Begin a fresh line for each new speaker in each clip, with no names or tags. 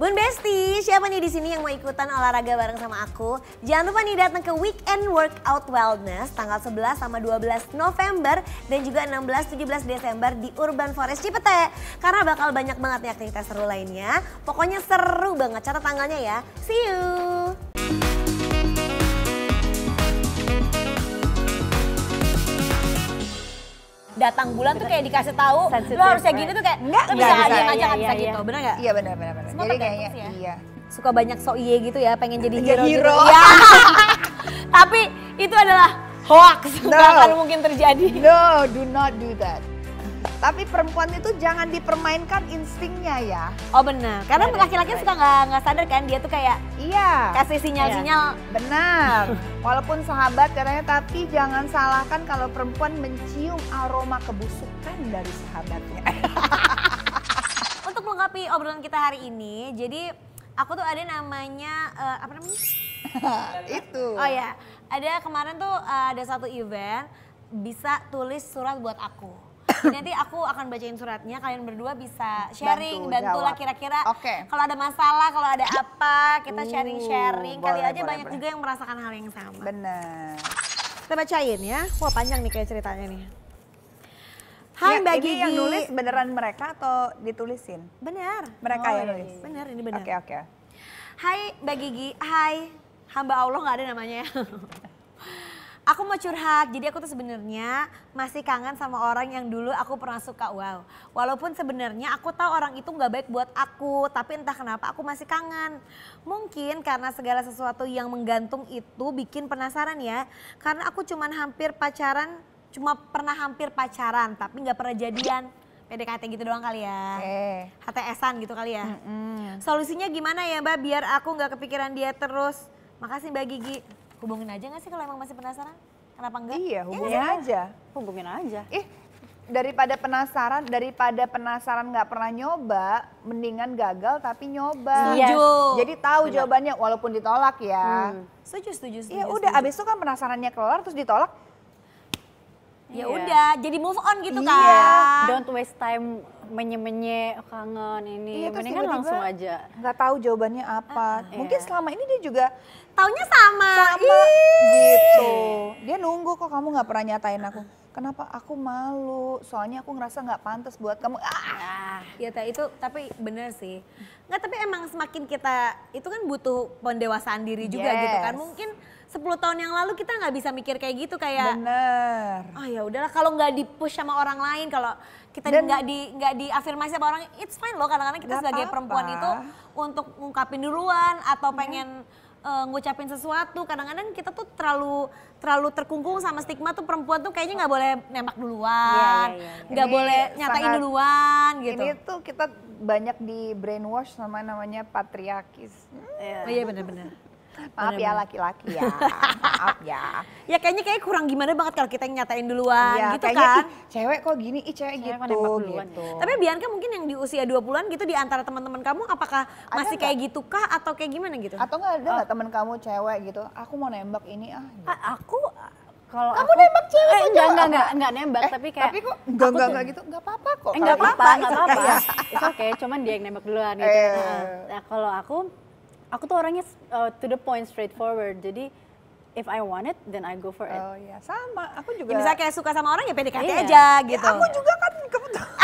Bun Besti, siapa nih di sini yang mau ikutan olahraga bareng sama aku? Jangan lupa nih datang ke Weekend Workout Wellness tanggal 11 sama 12 November dan juga 16 17 Desember di Urban Forest Cipete. Karena bakal banyak banget nih aktivitas seru lainnya. Pokoknya seru banget, catat tanggalnya ya. See you. datang bulan tuh kayak dikasih tahu lo harusnya gini tuh kayak enggak lo bisa aja aja nggak bisa gitu benar iya, nggak iya benar benar benar jadi kayaknya gitu ya. iya suka banyak so iye gitu ya pengen jadi hero, gitu. hero. Iya. tapi itu adalah hoax no. gak akan mungkin terjadi no do not do that
tapi perempuan itu jangan dipermainkan instingnya ya. Oh benar. Karena laki-laki suka
nggak sadar kan dia tuh kayak iya kasih sinyal-sinyal. Iya. Benar.
Walaupun sahabat katanya tapi jangan salahkan kalau perempuan mencium aroma kebusukan
dari sahabatnya. Untuk melengkapi obrolan kita hari ini, jadi aku tuh ada namanya uh, apa namanya? itu. Oh ya, ada kemarin tuh uh, ada satu event bisa tulis surat buat aku. Nanti aku akan bacain suratnya, kalian berdua bisa sharing, bantu, lah kira-kira. Oke. Okay. Kalau ada masalah, kalau ada apa, kita uh, sharing-sharing. Kali boleh, aja boleh, banyak boleh. juga yang merasakan hal yang sama. Benar. Kita bacain ya. Wah panjang nih kayak ceritanya nih. Ya, hai ya, Mbak ini yang nulis
beneran mereka atau ditulisin? Benar. Mereka oh, yang iya, iya, nulis? Iya. Benar,
ini benar. Oke, okay, oke. Okay. Hai Mbak Gigi, hai. Hamba Allah nggak ada namanya Aku mau curhat, jadi aku tuh sebenarnya masih kangen sama orang yang dulu aku pernah suka. Wow, walaupun sebenarnya aku tahu orang itu nggak baik buat aku, tapi entah kenapa aku masih kangen. Mungkin karena segala sesuatu yang menggantung itu bikin penasaran ya. Karena aku cuman hampir pacaran, cuma pernah hampir pacaran, tapi nggak pernah jadian. PDKT gitu doang kali ya. Okay. HTSan gitu kali ya. Mm -hmm. Solusinya gimana ya Mbak biar aku nggak kepikiran dia terus? Makasih Mbak Gigi hubungin aja gak sih kalau emang masih penasaran? Kenapa enggak? Iya, iya hubungin ya, aja. Hubungin aja. Ih,
daripada penasaran, daripada penasaran nggak pernah nyoba, mendingan gagal tapi nyoba. Setuju. Iya. Jadi tahu Benar. jawabannya walaupun ditolak ya. Hmm. Setuju, setuju, setuju. Ya udah, setuju.
abis itu kan penasarannya keluar terus ditolak.
Ya yeah. udah, jadi move on gitu yeah.
kan. Don't waste time menye-menye kangen ini. Iya, Mendingan tiba langsung aja. Nggak tahu jawabannya apa. Uh, Mungkin iya. selama ini dia juga taunya sama. Sama
gitu. Dia nunggu kok kamu nggak pernah nyatain aku kenapa aku malu
soalnya aku ngerasa nggak pantas buat kamu ah! ah ya teh itu tapi bener sih nggak tapi emang semakin kita itu kan butuh pendewasaan diri juga yes. gitu kan mungkin sepuluh tahun yang lalu kita nggak bisa mikir kayak gitu kayak ya. bener oh ya udahlah kalau nggak di push sama orang lain kalau kita nggak di nggak diafirmasi sama orang it's fine loh kadang-kadang kita sebagai apa perempuan itu untuk ngungkapin duluan atau iya. pengen yeah uh, ngucapin sesuatu kadang-kadang kita tuh terlalu terlalu terkungkung sama stigma tuh perempuan tuh kayaknya nggak boleh nembak duluan iya, iya, iya. nggak yeah,
yeah, yeah. boleh nyatain sangat, duluan gitu ini tuh kita banyak di brainwash sama
namanya patriarkis hmm. yeah.
oh iya benar-benar
Maaf Bener ya laki-laki ya.
Maaf ya. ya kayaknya kayak kurang gimana banget kalau kita nyatain duluan ya, gitu kayaknya, kan. Ih, cewek kok gini, ih cewek, cewek gitu, gitu. Tapi Bianca mungkin yang di usia 20-an gitu di antara teman-teman kamu apakah ada masih gak? kayak gitu kah atau kayak gimana gitu? Atau enggak ada enggak oh. teman kamu cewek gitu, aku mau nembak ini
ah. Gitu. Ah, aku
kalau kamu aku, nembak cewek eh, enggak, enggak, enggak, enggak nembak eh, tapi kayak tapi kok enggak enggak enggak gitu enggak apa-apa kok. Enggak eh, apa-apa, enggak apa-apa. Itu oke cuman dia yang nembak duluan gitu. Eh. Nah, nah kalau aku aku tuh orangnya uh, to the point straightforward jadi if I want it, then I go for it. Oh iya, sama.
Aku juga. Ya, bisa kayak
suka sama orang ya PDKT iya. aja gitu. Ya, aku juga kan kebetulan.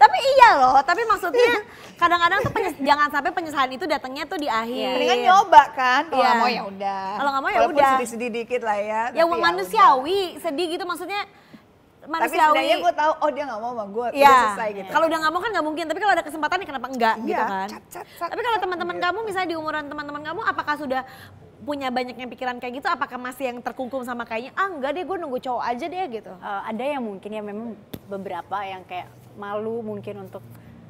tapi iya loh, tapi maksudnya kadang-kadang tuh penyes- jangan sampai penyesalan itu datangnya tuh di akhir. Iya. Mendingan nyoba
kan, kalau iya. nggak mau ya
udah. Kalau nggak mau ya udah. sedih-sedih
dikit lah ya. ya yang manusiawi,
ya sedih gitu maksudnya manusiawi. Tapi sebenarnya gue tahu oh dia nggak mau sama gue, yeah. udah selesai gitu. Kalau udah nggak mau kan nggak mungkin, tapi kalau ada kesempatan ya kenapa enggak yeah. gitu kan. Cat, cat, cat, tapi kalau teman-teman gitu. kamu misalnya di umuran teman-teman kamu apakah sudah
punya banyaknya pikiran kayak gitu apakah masih yang terkungkung sama kayaknya ah enggak deh gue nunggu cowok aja deh gitu uh, ada yang mungkin ya memang beberapa yang kayak malu mungkin untuk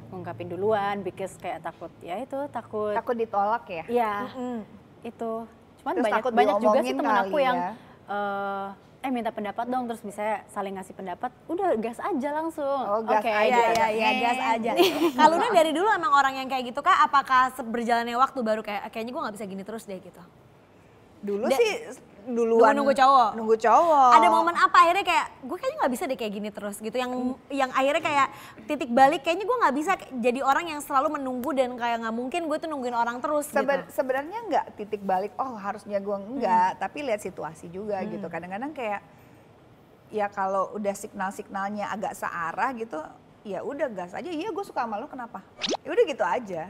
ngungkapin duluan because kayak takut ya itu takut takut ditolak ya iya mm -hmm. itu cuman Terus banyak banyak juga sih teman aku yang uh, eh minta pendapat dong terus bisa saling ngasih pendapat udah gas aja langsung oh, gas okay, aja ya, ya, ya gas aja kalau udah dari
dulu emang orang yang kayak gitu kak apakah berjalannya waktu baru kayak ah, kayaknya gue nggak bisa gini terus deh gitu dulu da sih
duluan nunggu, nunggu cowok nunggu cowok ada momen
apa akhirnya kayak gue kayaknya nggak bisa deh kayak gini terus gitu yang yang akhirnya kayak titik balik kayaknya gue nggak bisa jadi orang yang selalu menunggu dan kayak nggak mungkin gue tuh nungguin orang terus Sebe gitu. sebenarnya nggak titik balik oh
harusnya gue enggak hmm. tapi lihat situasi juga hmm. gitu kadang-kadang kayak ya kalau udah signal-signalnya agak searah gitu ya udah gas aja iya gue suka sama lo kenapa ya udah gitu aja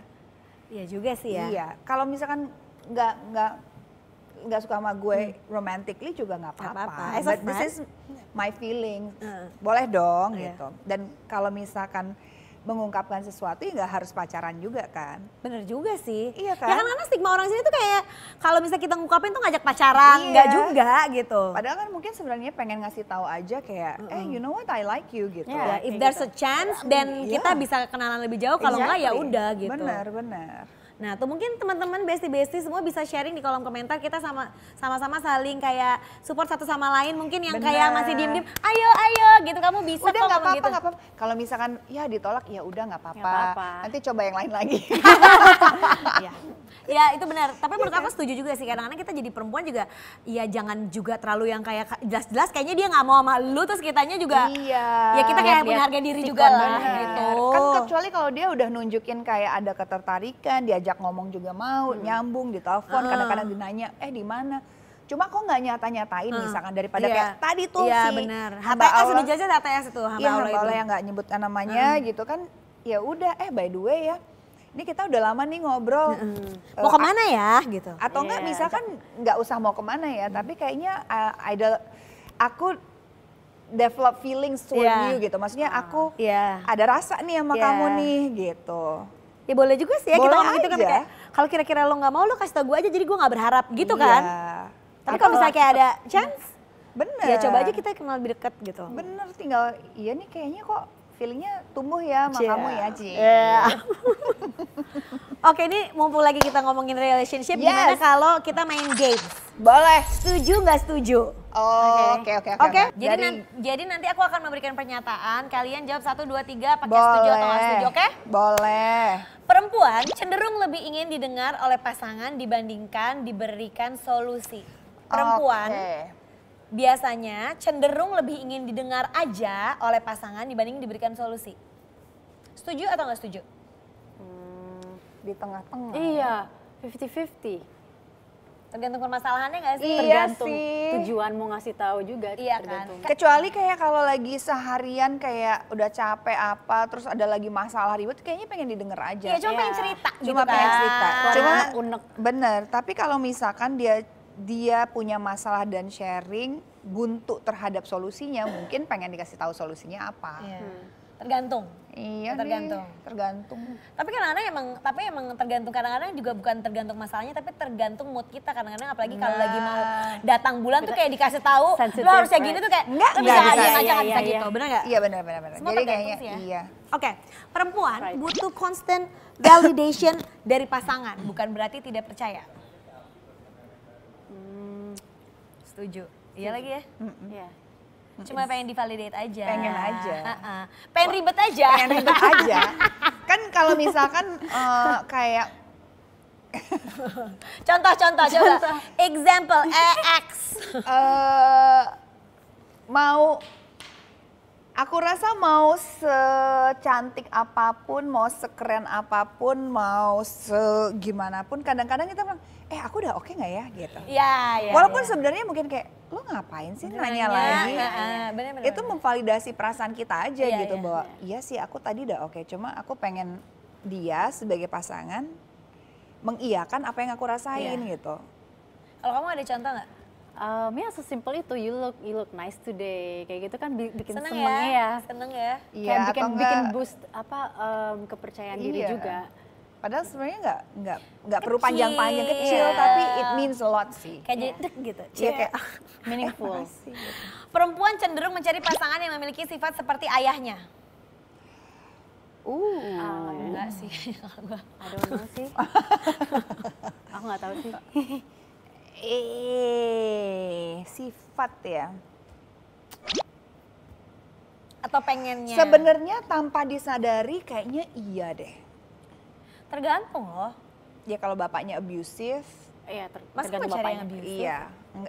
iya juga sih ya iya kalau misalkan nggak nggak nggak suka sama gue hmm. romantically juga nggak apa-apa. But this is my feeling. Uh. Boleh dong iya. gitu. Dan kalau misalkan mengungkapkan sesuatu ya nggak harus pacaran juga kan? Bener juga sih. Iya kan? Ya kan karena stigma orang sini tuh kayak kalau misalnya kita ngungkapin tuh ngajak pacaran, iya. juga gitu. Padahal kan mungkin sebenarnya pengen ngasih tahu aja kayak,
mm -hmm. eh you know what I like you gitu. Yeah, if there's gitu. a chance, mm, then yeah. kita bisa kenalan lebih jauh. Kalau exactly. nggak ya udah gitu. Bener bener. Nah, tuh mungkin teman-teman besti-besti semua bisa sharing di kolom komentar. Kita sama sama saling kayak support satu sama lain. Mungkin yang Bener. kayak masih diem-diem, ayo ayo gitu kamu bisa udah, kok gak apa-apa, gitu. apa-apa. Kalau misalkan ya ditolak ya udah nggak apa-apa. Nanti coba yang lain lagi. ya. ya itu benar. Tapi menurut aku setuju juga sih kadang-kadang kita jadi perempuan juga ya jangan juga terlalu yang kayak jelas-jelas kayaknya dia nggak mau sama lu terus kitanya juga iya. ya kita kayak punya harga diri juga lah gitu. Kan kecuali kalau dia udah nunjukin
kayak ada ketertarikan, diajak diajak ngomong juga mau, hmm. nyambung, ditelepon, uh. kadang-kadang ditanya eh di mana? Cuma kok nggak nyata-nyatain hmm. misalkan daripada yeah. kayak tadi tuh yeah, si bener. HTS udah jajan HTS itu hamba ya, Allah, Allah yang nggak nyebut namanya hmm. gitu kan ya udah eh by the way ya ini kita udah lama nih ngobrol. Mm. Mau kemana ya gitu? Atau enggak yeah. misalkan nggak usah mau kemana ya, mm. tapi kayaknya uh, idol aku develop
feelings toward yeah. you gitu. Maksudnya aku yeah. ada rasa nih sama yeah. kamu nih gitu ya boleh juga sih ya boleh kita ngomong gitu kan kayak kalau kira-kira lo nggak mau lo kasih tau gue aja jadi gue nggak berharap gitu iya. kan tapi kalau misalnya kayak ada chance bener ya coba aja kita kenal lebih dekat gitu bener tinggal iya nih kayaknya kok feelingnya tumbuh ya sama iya. kamu ya Ci yeah. Oke, ini mumpung lagi kita ngomongin relationship, yes. gimana kalau kita main games? Boleh. Setuju nggak setuju? Oke, oke, oke. Jadi jadi nanti aku akan memberikan pernyataan, kalian jawab satu dua tiga pakai Boleh. setuju atau nggak setuju, oke? Okay?
Boleh.
Perempuan cenderung lebih ingin didengar oleh pasangan dibandingkan diberikan solusi. Perempuan okay biasanya cenderung lebih ingin didengar aja oleh pasangan dibanding diberikan solusi. Setuju atau nggak setuju?
di tengah-tengah. Iya, 50-50
tergantung permasalahannya nggak sih? Iya tergantung sih. tujuan
mau ngasih tahu juga. Iya kan? tergantung. kan. Kecuali kayak kalau
lagi seharian kayak udah capek apa, terus ada lagi masalah ribet, kayaknya pengen didengar aja. Iya, cuma iya. pengen cerita. Cuma gitu pengen kan? cerita. Cuma unek. Bener. Tapi kalau misalkan dia dia punya masalah dan sharing buntu terhadap solusinya, mungkin pengen dikasih tahu solusinya apa. Iya. Hmm Tergantung. Iya tergantung. Nih, tergantung. Tapi
kadang-kadang emang tapi emang tergantung kadang-kadang juga bukan tergantung masalahnya tapi tergantung mood kita kadang-kadang apalagi kalau lagi nah. mau datang bulan tuh kayak dikasih tahu lo harusnya right. gini tuh kayak nggak enggak bisa, aja iya, iya, bisa iya. gitu. Iya. Benar nggak? Iya benar
benar benar. Jadi kayaknya sih ya. iya.
Oke, okay. perempuan right. butuh constant validation dari pasangan, bukan berarti tidak percaya. Hmm. Setuju. Iya lagi ya? Iya. Mm -mm. yeah. Cuma pengen divalidate aja. Pengen aja. Uh -uh. Pengen ribet aja. Pengen ribet aja. kan kalau
misalkan uh,
kayak contoh, contoh, contoh, contoh.
Example, EX. Uh, eh, mau, aku rasa mau secantik apapun, mau sekeren apapun, mau segimana pun, kadang-kadang kita bilang, eh aku udah oke okay nggak ya
gitu. Iya, iya. Walaupun ya.
sebenarnya mungkin kayak lu ngapain sih nanya, nanya lagi? Ya, ya. Bener, bener, itu memvalidasi perasaan kita aja ya, gitu ya, bahwa ya. iya sih aku tadi udah oke, okay, cuma aku pengen dia sebagai pasangan mengiyakan apa yang aku rasain ya. gitu.
Kalau kamu ada contoh gak? um, ya sesimpel itu you look you look nice today kayak gitu kan bikin seneng, ya, ya seneng ya iya, kayak ya, bikin bikin boost apa um, kepercayaan iya. diri juga Padahal sebenarnya nggak
nggak
nggak perlu panjang-panjang kecil, yeah. tapi it means a lot
sih. Kayak yeah. jadi iya. gitu. Iya yeah. kayak
meaningful. sih, gitu. Perempuan cenderung mencari pasangan yang memiliki sifat seperti ayahnya.
Uh. Oh, enggak sih.
Ada orang sih.
Aku nggak tahu sih.
eh, sifat ya
atau pengennya? Sebenarnya
tanpa disadari kayaknya iya deh. Tergantung loh. Ya kalau bapaknya abusive.
Iya, ter tergantung bapaknya. abusif. Iya,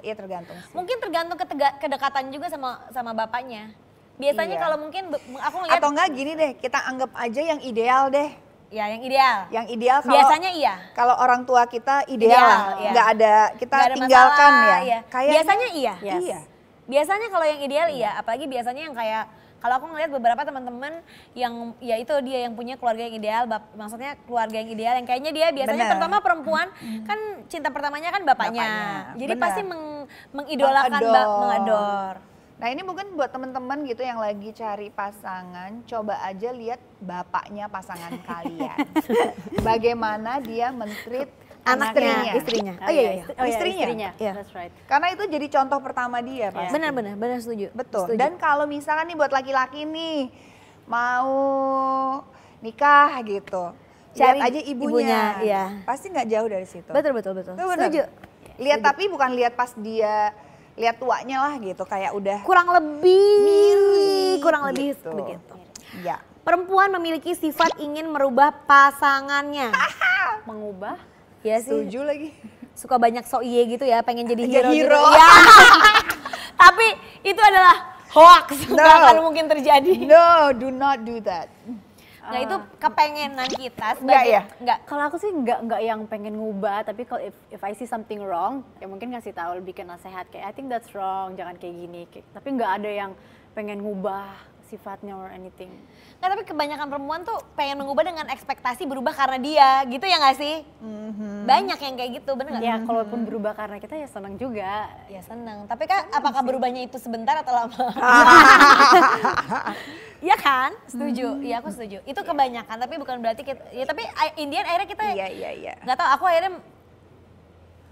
iya tergantung. Sih.
Mungkin tergantung kedekatan juga sama sama bapaknya. Biasanya iya. kalau mungkin aku ngeliat atau enggak
gini deh, kita anggap aja yang ideal deh. Ya, yang
ideal. Yang ideal kalau biasanya iya.
Kalau orang tua kita ideal, ideal lah. Iya. ada kita ada tinggalkan masalah, ya. Iya. biasanya
iya. Yes. Iya. Biasanya kalau yang ideal iya, apalagi biasanya yang kayak kalau aku ngeliat beberapa teman-teman yang ya itu dia yang punya keluarga yang ideal, bap, maksudnya keluarga yang ideal yang kayaknya dia biasanya Bener. pertama perempuan kan cinta pertamanya kan bapaknya. bapaknya. Jadi Bener. pasti meng, mengidolakan mengador. Bap, mengador. Nah ini mungkin buat teman-teman
gitu yang lagi cari pasangan, coba aja lihat bapaknya pasangan kalian. Bagaimana dia mentreat anaknya, anaknya. istrinya. Iya. Oh, iya, oh iya, iya. Oh, iya. istrinya. istrinya. Yeah. That's right. Karena itu jadi contoh pertama dia, iya. Pak. Benar, benar, benar setuju. Betul. Setuju. Dan kalau misalkan nih buat laki-laki nih mau nikah gitu. Cari lihat aja ibunya. ibunya iya. Pasti nggak jauh dari situ. Betul, betul, betul. Setuju. Lihat setuju. tapi bukan lihat pas dia lihat tuanya lah gitu, kayak udah kurang lebih mirip, kurang lebih gitu.
begitu. Ya. Perempuan memiliki sifat ingin merubah pasangannya. Mengubah Iya sih. Setuju lagi. Suka banyak so iye gitu ya, pengen jadi hero. Ya, hero. Gitu. Ya. Tapi itu adalah hoax, no. gak akan mungkin terjadi. No, do not do that. Nah itu ah.
kepengenan kita sebagai enggak ya? Enggak. Kalau aku sih enggak enggak yang pengen ngubah, tapi kalau if, if I see something wrong, ya mungkin ngasih tahu lebih kenal sehat kayak I think that's wrong, jangan kayak gini. Kayak, tapi enggak ada yang pengen ngubah sifatnya or anything.
Nggak, tapi kebanyakan perempuan tuh pengen
mengubah dengan ekspektasi
berubah karena dia, gitu ya nggak sih?
Mm-hmm. Banyak
yang kayak gitu, bener nggak? Ya, mm-hmm. kalaupun berubah karena kita ya senang juga. Ya senang. Tapi kan senang apakah sih. berubahnya itu sebentar atau lama? Iya kan? Setuju. Mm-hmm. Iya, hmm. aku setuju. Itu kebanyakan, tapi bukan berarti kita ya tapi Indian akhirnya kita Iya, iya, iya. Gak tau, aku akhirnya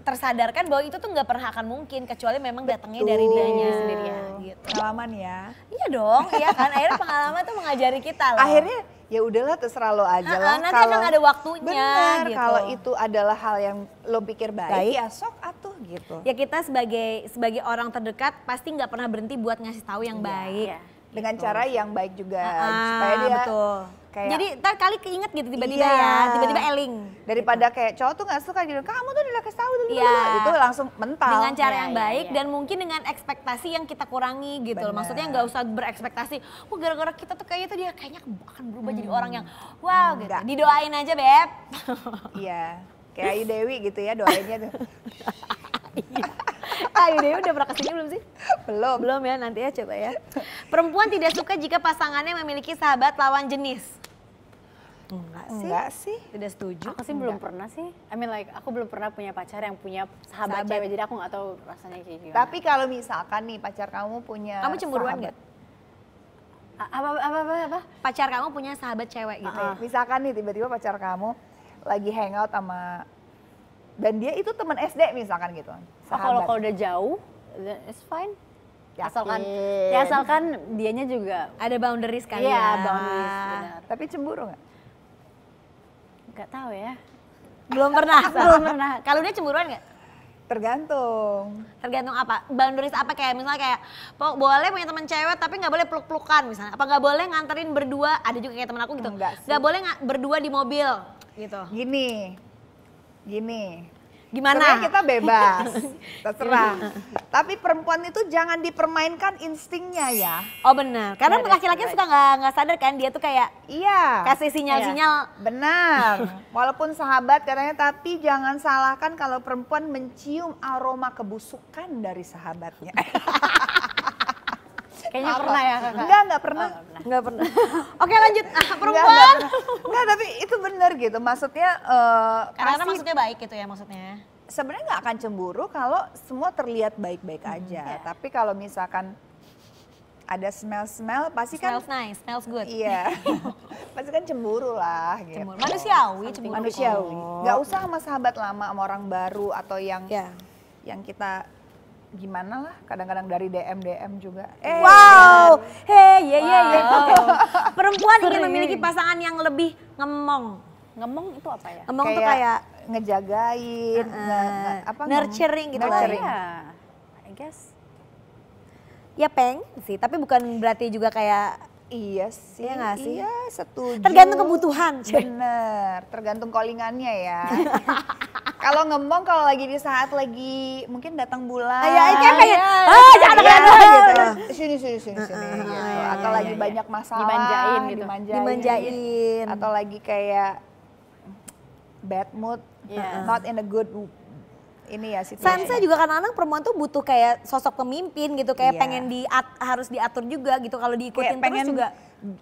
tersadarkan bahwa itu tuh nggak pernah akan mungkin kecuali memang datangnya dari dirinya sendiri ya gitu. Pengalaman ya. Iya dong, iya kan. Akhirnya pengalaman tuh mengajari kita loh. Akhirnya
ya udahlah terserah lo aja lah. Nanti kalau, akan ada waktunya. Benar. gitu. kalau itu
adalah hal yang lo pikir baik, baik. ya sok
atuh gitu. Ya
kita sebagai sebagai orang terdekat pasti nggak pernah berhenti buat ngasih tahu yang ya, baik. Ya
dengan betul. cara yang baik juga -huh, ah, ah, supaya dia betul. kayak jadi
ntar kali keinget gitu tiba-tiba iya. ya tiba-tiba
eling daripada gitu. kayak cowok tuh gak suka gitu kamu tuh udah kasih tau dulu iya. itu langsung mental dengan cara iya, yang iya, baik iya.
dan mungkin dengan ekspektasi yang kita kurangi gitu maksudnya gak usah berekspektasi wah gara-gara kita tuh kayaknya tuh dia kayaknya akan berubah hmm. jadi orang yang hmm. wow hmm, gitu enggak. didoain aja beb iya kayak Ayu Dewi gitu ya doainnya tuh iya. Ayo ah, Dewi udah pernah kesini belum sih? Belum. Belum ya, nanti ya coba ya. Perempuan tidak suka jika pasangannya memiliki sahabat lawan jenis.
Enggak sih. Enggak sih. Tidak setuju. Aku sih belum pernah sih. I mean like aku belum pernah punya pacar yang punya sahabat, sahabat. cewek. Jadi aku nggak tahu rasanya kayak gimana. Tapi kalau misalkan nih pacar kamu punya Kamu cemburuan nggak?
Apa, apa apa apa pacar kamu punya sahabat cewek gitu uh -uh. Ya? misalkan nih tiba-tiba pacar kamu lagi hangout sama dan dia itu teman SD misalkan gitu.
Oh, kalau kalau udah jauh, it's fine. Yakin. Asalkan ya asalkan dianya juga ada boundaries kan iya, ya. boundaries benar. Tapi cemburu nggak?
Nggak tahu ya. Belum pernah. Belum pernah. Kalau dia cemburuan nggak? Tergantung. Tergantung apa? Boundaries apa kayak misalnya kayak boleh punya teman cewek tapi nggak boleh peluk-pelukan misalnya. Apa nggak boleh nganterin berdua? Ada juga kayak teman aku gitu. Enggak, nggak boleh boleh berdua di mobil gitu. Gini, gini gimana Sebenarnya kita bebas terserah tapi perempuan itu jangan dipermainkan instingnya ya oh benar karena iya, laki-laki suka nggak nggak sadar kan dia tuh kayak iya kasih sinyal-sinyal iya. benar
walaupun sahabat katanya tapi jangan salahkan kalau perempuan mencium aroma kebusukan dari sahabatnya Kayaknya Apa? pernah ya kakak? Enggak, enggak pernah. Oh, enggak pernah. Oke lanjut, ah, perempuan. Enggak, enggak, enggak, tapi itu benar gitu. Maksudnya uh, Karena pasti, maksudnya
baik gitu ya maksudnya.
Sebenarnya nggak akan cemburu kalau semua terlihat baik-baik hmm, aja. Hmm, iya. yeah. Tapi kalau misalkan ada smell-smell pasti smells kan smells nice, smells good. Iya. pasti kan cemburu lah gitu. Cemburu. Manusiawi
cemburu. Manusiawi. Nggak oh. usah
sama sahabat lama sama orang baru atau yang yeah. yang kita gimana lah kadang-kadang dari DM DM juga. Eh, iya, wow, iya.
hey, ya ya ya. Perempuan ingin memiliki pasangan yang lebih ngemong.
Ngemong itu apa ya? Ngemong kayak, itu kayak
ngejagain, uh, nge, nge, apa? Nurturing gitu nurturing. lah. Ya.
Iya, I guess.
Ya peng sih, tapi bukan berarti juga kayak Iya sih. Iya gak sih? Iya setuju. Tergantung kebutuhan.
Bener,
tergantung callingannya ya. kalau ngomong, kalau lagi di saat lagi mungkin datang bulan. Iya, iya kayak pengen. Iya. Ah, jangan ada iya, gitu. gitu. Sini sini sini sini. gitu. Atau lagi banyak masalah. Dimanjain gitu. Dimanjain. dimanjain. Atau lagi kayak
bad mood, yeah. not in a good ini ya situasi. Sansa juga kadang-kadang perempuan tuh butuh kayak sosok pemimpin gitu, kayak yeah. pengen di harus diatur juga gitu kalau diikutin kayak terus juga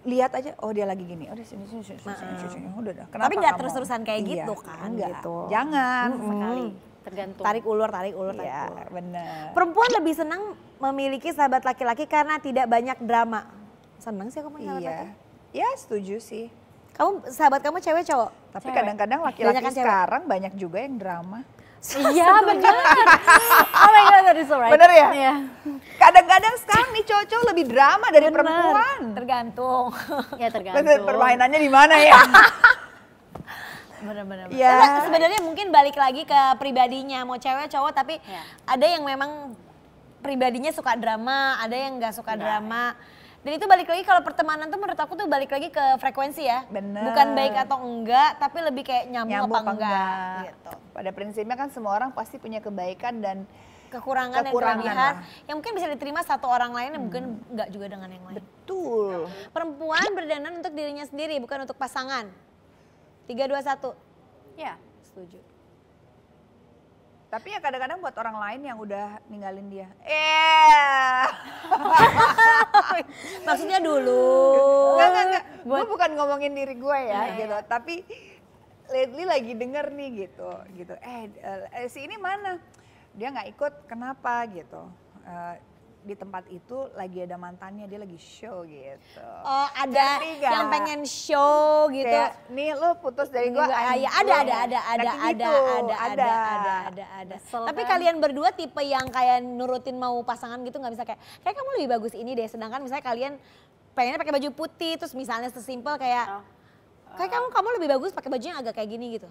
lihat aja oh dia lagi gini, oh dia sini sini sini sini, sini, sini, udah dah. Kenapa Tapi terus-terusan kayak iya, gitu kan enggak. gitu. Jangan mm -hmm. sekali tergantung. Tarik ulur, tarik ulur, tarik iya, ulur. benar. Perempuan lebih senang memiliki sahabat laki-laki karena tidak banyak drama. Senang sih aku punya sahabat iya. laki. Ya, setuju sih. Kamu sahabat kamu cewek cowok?
Tapi kadang-kadang laki-laki kan sekarang cewek. banyak juga yang drama. Iya benar. Oh my god, that is alright. Bener ya? Iya. Kadang-kadang sekarang nih cowok lebih drama dari bener.
perempuan. Tergantung. Ya tergantung. Permainannya di mana ya? benar-benar. Ya. Sebenarnya mungkin balik lagi ke pribadinya, mau cewek cowok tapi ya. ada yang memang pribadinya suka drama, ada yang nggak suka nah. drama. Dan itu balik lagi kalau pertemanan tuh menurut aku tuh balik lagi ke frekuensi ya. Bener. Bukan baik atau enggak, tapi lebih kayak nyambung, nyambung apa, apa enggak. enggak. Gitu. Pada prinsipnya kan semua orang pasti punya kebaikan dan kekurangan, kekurangan yang terlihat yang mungkin bisa diterima satu orang lain yang mungkin hmm. enggak juga dengan yang lain. Betul. Perempuan berdandan untuk dirinya sendiri bukan untuk pasangan. Tiga dua satu.
Ya, setuju. Tapi ya kadang-kadang buat orang lain yang udah ninggalin dia. Eh. Iya. Yeah maksudnya dulu gak gak buat... gue bukan ngomongin diri gue ya yeah, gitu iya. tapi lately lagi denger nih gitu gitu eh, eh si ini mana dia nggak ikut kenapa gitu eh, di tempat itu lagi ada mantannya dia lagi show gitu. Oh ada yang pengen show gitu. Kayak, nih lo putus dari gue. Ya, ada ada ada ada ada, gitu. ada ada ada ada
ada ada. Tapi kan? kalian berdua tipe yang kayak nurutin mau pasangan gitu nggak bisa kayak kayak kamu lebih bagus ini deh. Sedangkan misalnya kalian pengennya pakai baju putih terus misalnya sesimpel kayak oh. kayak kamu kamu lebih bagus pakai baju yang agak kayak gini gitu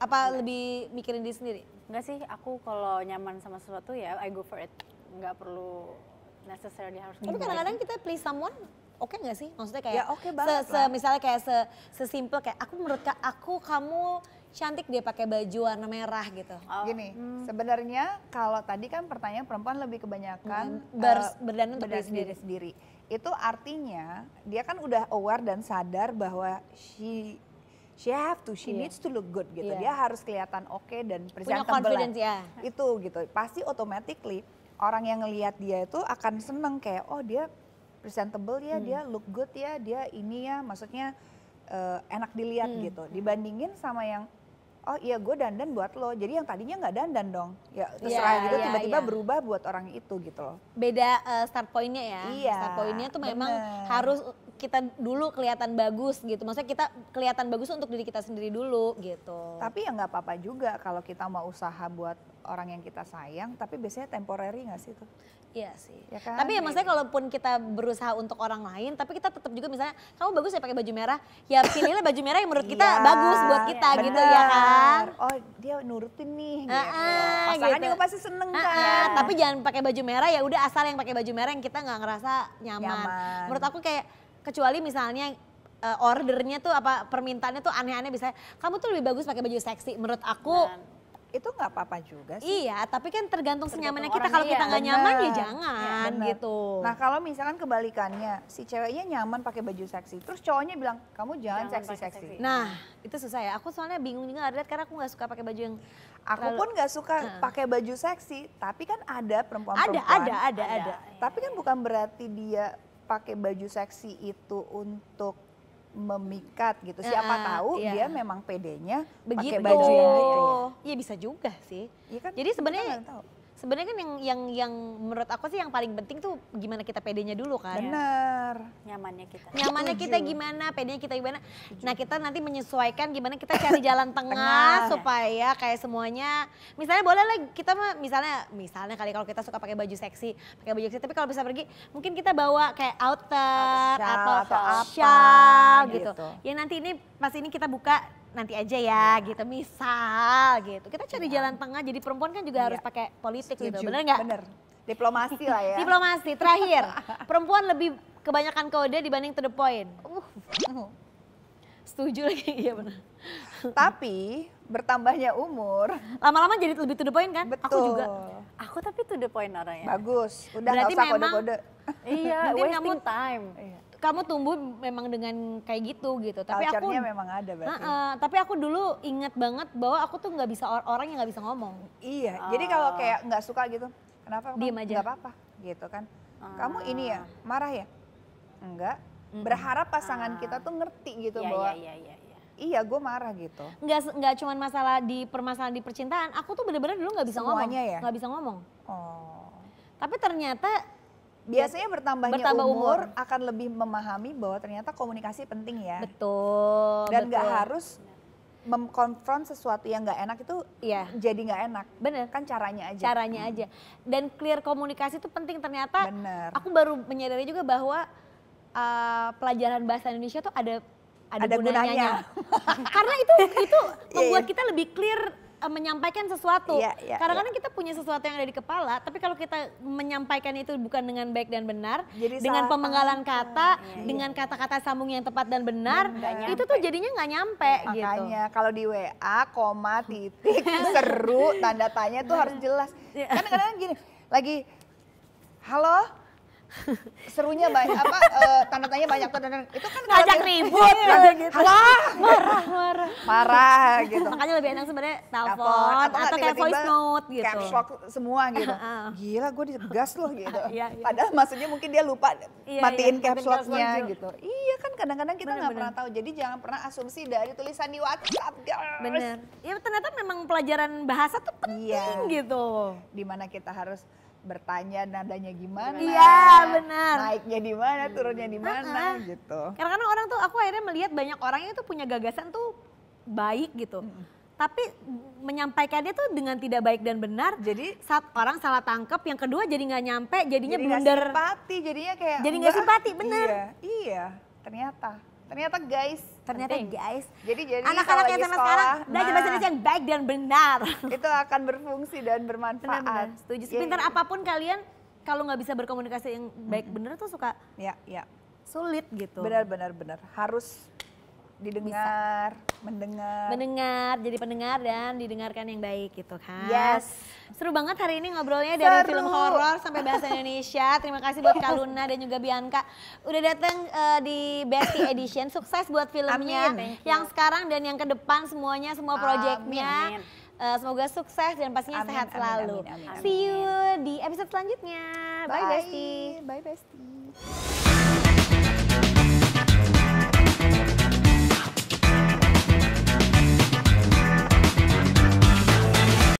apa Enggak. lebih mikirin diri sendiri? Enggak sih, aku kalau nyaman sama sesuatu ya I go for it nggak perlu necessarily harus tapi kadang-kadang gitu. kita please someone oke okay nggak sih maksudnya kayak ya, okay se, se misalnya
kayak se sesimpel kayak aku menurut ka, aku kamu cantik dia pakai baju warna merah gitu oh. gini hmm. sebenarnya kalau
tadi kan pertanyaan perempuan lebih kebanyakan hmm. Ber, uh, berdandan untuk berdandan diri sendiri. sendiri itu artinya dia kan udah aware dan sadar bahwa she she have to, she yeah. needs to look good gitu. Yeah. Dia harus kelihatan oke okay dan presentable. Punya confidence ya. Itu gitu. Pasti automatically orang yang ngelihat dia itu akan seneng kayak oh dia presentable ya, hmm. dia look good ya, dia ini ya, maksudnya uh, enak dilihat hmm. gitu. Dibandingin sama yang oh iya gue dandan buat lo jadi yang tadinya nggak dandan dong ya terserah yeah, gitu iya, tiba-tiba yeah. berubah buat orang itu gitu loh
beda uh, start pointnya ya yeah, start pointnya tuh memang harus kita dulu kelihatan bagus gitu maksudnya kita kelihatan bagus untuk diri kita sendiri dulu
gitu tapi ya nggak apa-apa juga kalau kita mau usaha buat orang yang kita sayang, tapi biasanya temporary nggak sih itu?
Iya sih. Ya kan? Tapi ya maksudnya kalaupun kita berusaha untuk orang lain, tapi kita tetap juga misalnya kamu bagus ya pakai baju merah, ya pilihlah baju merah yang menurut kita ya, bagus buat kita gitu, ya, gitu bener. ya kan.
Oh dia nurutin nih. Gitu. Pasangan gitu. juga pasti seneng kan. tapi jangan
pakai baju merah ya udah asal yang pakai baju merah yang kita nggak ngerasa nyaman. nyaman. Menurut aku kayak kecuali misalnya eh, ordernya tuh apa permintaannya tuh aneh-aneh bisa kamu tuh lebih bagus pakai baju seksi menurut aku itu
nggak apa-apa juga
sih. Iya, tapi kan tergantung, tergantung senyamannya kita. Kalau kita nggak nyaman ya iya, jangan ya, gitu. Nah kalau misalkan kebalikannya, si
ceweknya nyaman pakai baju seksi, terus cowoknya bilang kamu jangan seksi-seksi. Nah itu susah ya. Aku
soalnya bingung juga ada karena aku nggak suka pakai baju yang. Aku terlalu... pun nggak suka nah. pakai
baju seksi, tapi kan ada perempuan-perempuan. ada, ada, ada, ada. Iya. Tapi kan bukan berarti dia pakai baju seksi itu untuk memikat gitu. Siapa uh, tahu iya. dia memang PD-nya
pakai baju yang gitu. Iya bisa juga sih. Ya kan, Jadi sebenarnya sebenarnya kan yang yang yang menurut aku sih yang paling penting tuh gimana kita pedenya dulu kan. Benar.
Nyamannya kita. Nyamannya kita gimana,
pedenya kita gimana. Nah, kita nanti menyesuaikan gimana kita cari jalan tengah, supaya kayak semuanya misalnya boleh lah kita misalnya misalnya kali kalau kita suka pakai baju seksi, pakai baju seksi tapi kalau bisa pergi mungkin kita bawa kayak outer, atau, atau apa, gitu. gitu. Ya nanti ini pas ini kita buka nanti aja ya ya gitu misal gitu kita cari ya. jalan tengah jadi perempuan kan juga ya. harus pakai politik gitu. Setuju. gitu bener nggak bener diplomasi lah ya diplomasi terakhir perempuan lebih kebanyakan kode dibanding to the point uh. Setuju lagi, iya benar. Tapi bertambahnya umur, lama-lama jadi lebih to the point kan? Betul. Aku juga.
Aku tapi to the point orangnya. Bagus, udah Berarti gak usah kode-kode. Iya, wasting kamu, time. Iya
kamu tumbuh memang dengan kayak gitu gitu. Tapi aku memang ada berarti. Uh, uh, tapi aku dulu ingat banget bahwa aku tuh nggak bisa or orang yang nggak bisa ngomong. Iya. Uh. Jadi kalau ah. kayak nggak suka
gitu, kenapa? Diam aja. Gak apa-apa gitu kan. Uh. Kamu ah. ini ya marah ya? Enggak. mm -hmm. Berharap pasangan uh. kita ah. tuh ngerti gitu yeah, bahwa Yeah, yeah, yeah. iya, iya, iya, iya. gue marah gitu.
Enggak enggak cuma masalah di permasalahan di percintaan. Aku tuh bener-bener dulu nggak bisa Semuanya ngomong. Ya? Gak bisa ngomong. Oh. Tapi ternyata biasanya bertambahnya bertambah umur, umur
akan lebih memahami bahwa ternyata komunikasi penting ya.
Betul. Dan nggak harus memkonfront sesuatu yang nggak enak itu ya jadi nggak enak. Bener. Kan caranya aja. Caranya hmm. aja. Dan clear komunikasi itu penting ternyata. Bener. Aku baru menyadari juga bahwa uh, pelajaran bahasa Indonesia tuh ada ada, ada gunanya. gunanya. Karena itu itu iya, iya. membuat yeah. kita lebih clear uh, menyampaikan sesuatu. Yeah, yeah, Karena kadang kan iya. kita punya sesuatu yang ada di kepala, tapi kalau kita menyampaikan itu bukan dengan baik dan benar, jadi dengan pemenggalan kata, yeah, iya. dengan kata-kata sambung yang tepat dan benar, gak itu tuh jadinya nggak nyampe Makanya, gitu. Makanya kalau di WA, koma, titik, seru, tanda
tanya tuh harus
jelas. Iya. Kan
kadang-kadang gini, lagi halo serunya banyak apa uh, tanda
tanya banyak tuh dan itu kan ngajak kalau, ribut iya, gitu. Wah, marah marah marah gitu makanya lebih enak sebenarnya telepon atau, atau kayak voice note gitu caps lock semua gitu
gila gue digas loh gitu iya, iya. padahal maksudnya mungkin dia lupa iya, matiin iya, caps locknya gitu iya. iya kan kadang-kadang kita nggak pernah tahu jadi jangan pernah asumsi dari tulisan di WhatsApp guys bener ya ternyata memang pelajaran bahasa tuh penting iya. gitu dimana kita
harus bertanya nadanya gimana, iya benar,
naiknya di mana, iya. turunnya di mana uh -huh. gitu. Karena
kadang orang tuh aku akhirnya melihat banyak orang itu punya gagasan tuh baik gitu, hmm. tapi menyampaikannya tuh dengan tidak baik dan benar. Jadi saat orang salah tangkap, yang kedua jadi nggak nyampe, jadinya jadi blunder. Gak simpati,
jadinya kayak jadi nggak simpati, benar. Iya, iya, ternyata Ternyata guys. Ternyata penting. guys. Jadi jadi anak-anak yang sekolah, sekarang belajar nah, bahasa Indonesia
yang nah, baik dan benar. Itu akan berfungsi dan bermanfaat. Benar, benar. Setuju. Sepintar yeah, apapun kalian kalau nggak bisa berkomunikasi yang baik hmm. benar tuh suka ya, ya. sulit gitu. Benar benar benar. Harus didengar, Bisa. mendengar. Mendengar, jadi pendengar dan didengarkan yang baik gitu kan. Yes. Seru banget hari ini ngobrolnya Seru. dari film horor sampai bahasa Indonesia. Terima kasih buat Kaluna dan juga Bianca udah datang uh, eh, di Betty Edition. Sukses buat filmnya Amin. yang sekarang dan yang ke depan semuanya semua proyeknya. Uh, eh, semoga sukses dan pastinya amin, sehat amin, selalu. Amin, amin, amin, See you di episode selanjutnya. Bye, Bye Besti. Bye bestie.